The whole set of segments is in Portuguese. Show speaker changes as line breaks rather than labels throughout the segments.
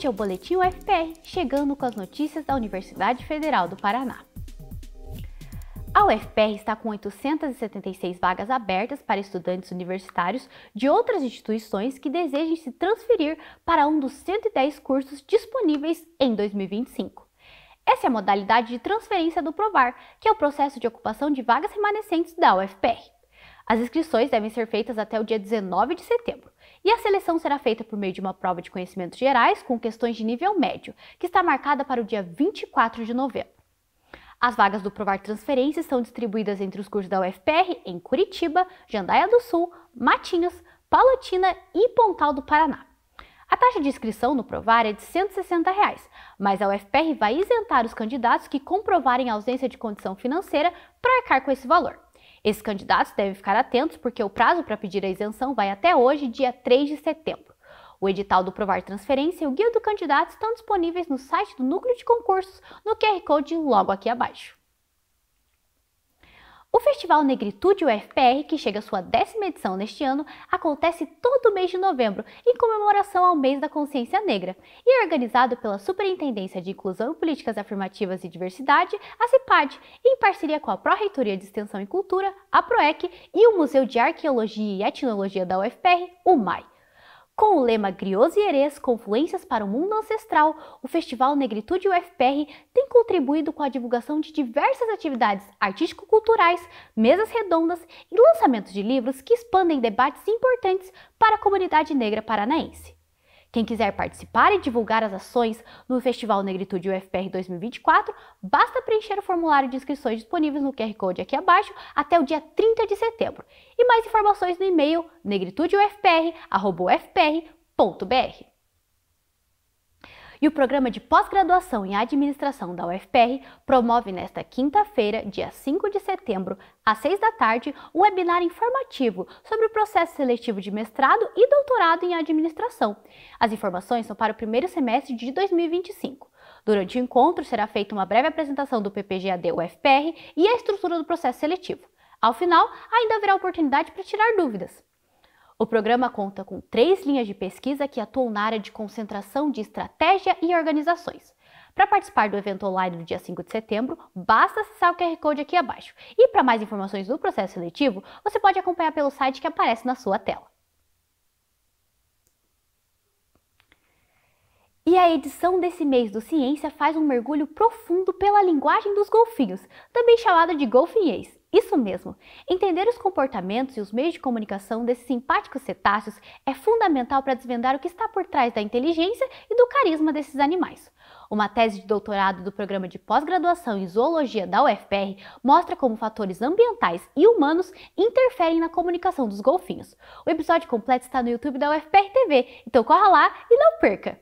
Este é o Boletim UFPR, chegando com as notícias da Universidade Federal do Paraná. A UFPR está com 876 vagas abertas para estudantes universitários de outras instituições que desejem se transferir para um dos 110 cursos disponíveis em 2025. Essa é a modalidade de transferência do PROVAR, que é o processo de ocupação de vagas remanescentes da UFPR. As inscrições devem ser feitas até o dia 19 de setembro. E a seleção será feita por meio de uma prova de conhecimentos gerais com questões de nível médio, que está marcada para o dia 24 de novembro. As vagas do Provar Transferência são distribuídas entre os cursos da UFPR em Curitiba, Jandaia do Sul, Matinhos, Palotina e Pontal do Paraná. A taxa de inscrição no Provar é de R$ 160, reais, mas a UFPR vai isentar os candidatos que comprovarem ausência de condição financeira para arcar com esse valor. Esses candidatos devem ficar atentos porque o prazo para pedir a isenção vai até hoje, dia 3 de setembro. O edital do Provar Transferência e o guia do candidato estão disponíveis no site do Núcleo de Concursos no QR Code logo aqui abaixo. O Festival Negritude UFPR, que chega à sua décima edição neste ano, acontece todo mês de novembro, em comemoração ao mês da consciência negra, e é organizado pela Superintendência de Inclusão e Políticas Afirmativas e Diversidade, a CIPAD, em parceria com a Pró-Reitoria de Extensão e Cultura, a PROEC, e o Museu de Arqueologia e Etnologia da UFPR, o MAI. Com o lema Griots e Herês, Confluências para o Mundo Ancestral, o Festival Negritude UFPR tem contribuído com a divulgação de diversas atividades artístico-culturais, mesas redondas e lançamentos de livros que expandem debates importantes para a comunidade negra paranaense. Quem quiser participar e divulgar as ações no Festival Negritude UFR 2024, basta preencher o formulário de inscrições disponíveis no QR Code aqui abaixo até o dia 30 de setembro. E mais informações no e-mail negritudefpr.ufpr.br. E o programa de pós-graduação em administração da UFPR promove nesta quinta-feira, dia 5 de setembro, às 6 da tarde, um webinar informativo sobre o processo seletivo de mestrado e doutorado em administração. As informações são para o primeiro semestre de 2025. Durante o encontro, será feita uma breve apresentação do PPGAD UFPR e a estrutura do processo seletivo. Ao final, ainda haverá oportunidade para tirar dúvidas. O programa conta com três linhas de pesquisa que atuam na área de concentração de estratégia e organizações. Para participar do evento online do dia 5 de setembro, basta acessar o QR Code aqui abaixo. E para mais informações do processo seletivo, você pode acompanhar pelo site que aparece na sua tela. E a edição desse mês do Ciência faz um mergulho profundo pela linguagem dos golfinhos, também chamada de golfinhês. Isso mesmo! Entender os comportamentos e os meios de comunicação desses simpáticos cetáceos é fundamental para desvendar o que está por trás da inteligência e do carisma desses animais. Uma tese de doutorado do programa de pós-graduação em zoologia da UFR mostra como fatores ambientais e humanos interferem na comunicação dos golfinhos. O episódio completo está no YouTube da UFR TV, então corra lá e não perca!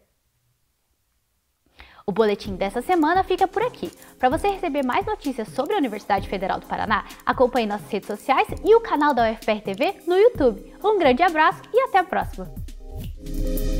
O boletim dessa semana fica por aqui. Para você receber mais notícias sobre a Universidade Federal do Paraná, acompanhe nossas redes sociais e o canal da UFPR TV no YouTube. Um grande abraço e até a próxima!